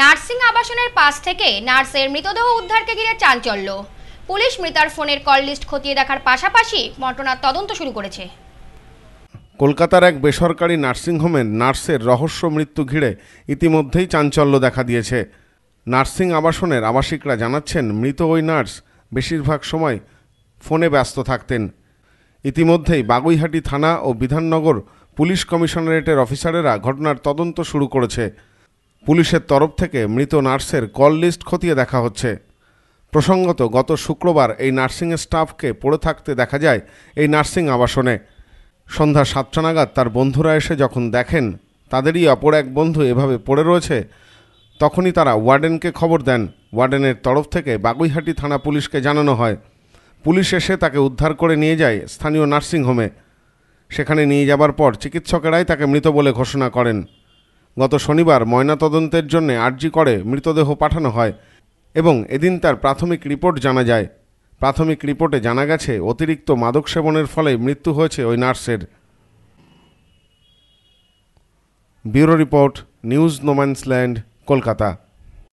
nursing আবাসনের পাশ থেকে নার্সের মৃতদেহ উদ্ধারকে ঘিরে চাঞ্চল্য পুলিশ মৃতার ফোনের কল লিস্ট খতিয়ে দেখার পাশাপাশি ঘটনার তদন্ত শুরু করেছে কলকাতার এক বেসরকারি নার্সিংহোমের নার্সের রহস্য মৃত্যু ঘিরে ইতিমধ্যেই চাঞ্চল্য দেখা দিয়েছে নার্সিং আবাসনের আবাসিকরা জানাচ্ছেন মৃত ওই নার্স বেশিরভাগ সময় ফোনে ব্যস্ত থাকতেন ইতিমধ্যেই বাগুইহাটি থানা ও বিধাননগর পুলিশ কমিশনারেটের অফিসারেরা ঘটনার তদন্ত শুরু করেছে পুলিশের তরফ থেকে মৃত নার্সের কল লিস্ট খতিয়ে দেখা হচ্ছে প্রসঙ্গত গত শুক্রবার এই নার্সিং স্টাফকে পড়ে থাকতে দেখা যায় এই নার্সিং আবাসনে সন্ধ্যা সাতটা নাগাদ তার বন্ধুরা এসে যখন দেখেন তাদেরই অপর এক বন্ধু এভাবে পড়ে রয়েছে তখনই তারা ওয়ার্ডেনকে খবর দেন ওয়ার্ডেনের তরফ থেকে বাগুইহাটি থানা পুলিশকে জানানো হয় পুলিশ এসে তাকে উদ্ধার করে নিয়ে যায় স্থানীয় নার্সিংহোমে সেখানে নিয়ে যাবার পর চিকিৎসকেরাই তাকে মৃত বলে ঘোষণা করেন গত শনিবার ময়নাতদন্তের জন্য আর্জি করে মৃতদেহ পাঠানো হয় এবং এদিন তার প্রাথমিক রিপোর্ট জানা যায় প্রাথমিক রিপোর্টে জানা গেছে অতিরিক্ত মাদক সেবনের ফলে মৃত্যু হয়েছে ওই নার্সের bureau report news no man's land Kolkata